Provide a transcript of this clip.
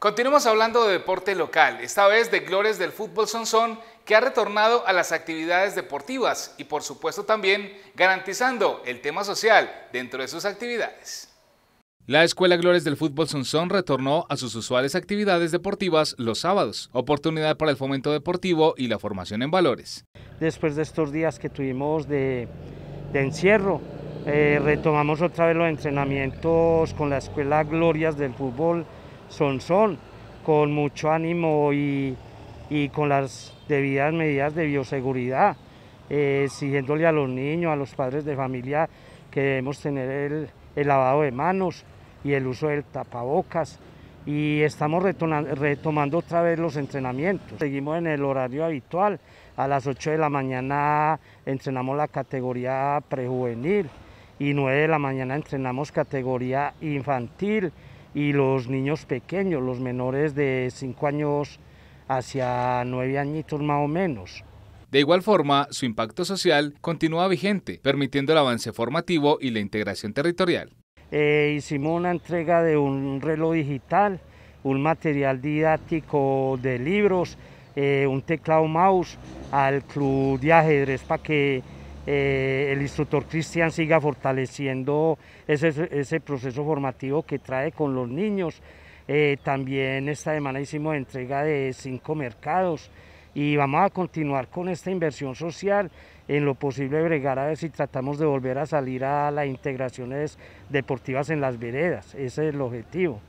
Continuamos hablando de deporte local, esta vez de Glores del Fútbol Sonsón, que ha retornado a las actividades deportivas y por supuesto también garantizando el tema social dentro de sus actividades. La Escuela Glores del Fútbol Sonsón retornó a sus usuales actividades deportivas los sábados, oportunidad para el fomento deportivo y la formación en valores. Después de estos días que tuvimos de, encierro, eh, retomamos otra vez los entrenamientos con la Escuela Glorias del Fútbol son son, con mucho ánimo y, y con las debidas medidas de bioseguridad, siguiéndole eh, a los niños, a los padres de familia que debemos tener el, el lavado de manos y el uso del tapabocas y estamos retomando otra vez los entrenamientos. Seguimos en el horario habitual, a las 8 de la mañana entrenamos la categoría prejuvenil y 9 de la mañana entrenamos categoría infantil y los niños pequeños, los menores de 5 años hacia 9 añitos más o menos. De igual forma, su impacto social continúa vigente, permitiendo el avance formativo y la integración territorial. Eh, hicimos una entrega de un reloj digital, un material didáctico de libros, eh, un teclado mouse al club de ajedrez para que eh, el instructor Cristian siga fortaleciendo ese, proceso formativo que trae con los niños. Eh, también esta semana hicimos entrega de cinco mercados y vamos a continuar con esta inversión social, en lo posible bregar a ver si tratamos de volver a salir a las integraciones deportivas en las veredas, ese es el objetivo.